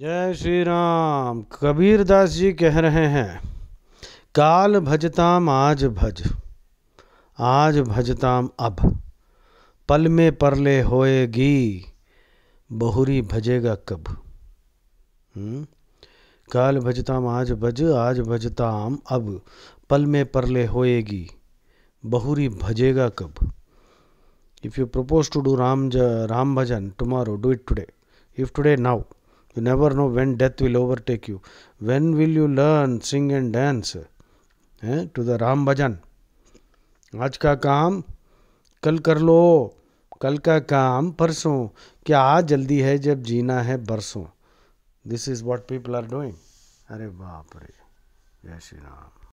जय श्री राम कबीर दास जी कह रहे हैं काल भजताम आज भज आज भजताम अब पल में परले होएगी बहुरी भजेगा कब हुँ? हम्म? काल भजताम आज भज आज भजताम अब पल में परले होएगी बहुरी भजेगा कब if you propose to do Ram Ram bhajan tomorrow do it today if today now You never know when death will overtake you. When will you learn, sing and dance eh, to the Ram Bhajan? आज का काम कल कर लो कल का काम परसों क्या आज जल्दी है जब जीना है बरसों this is what people are doing अरे बाप रे जय श्री राम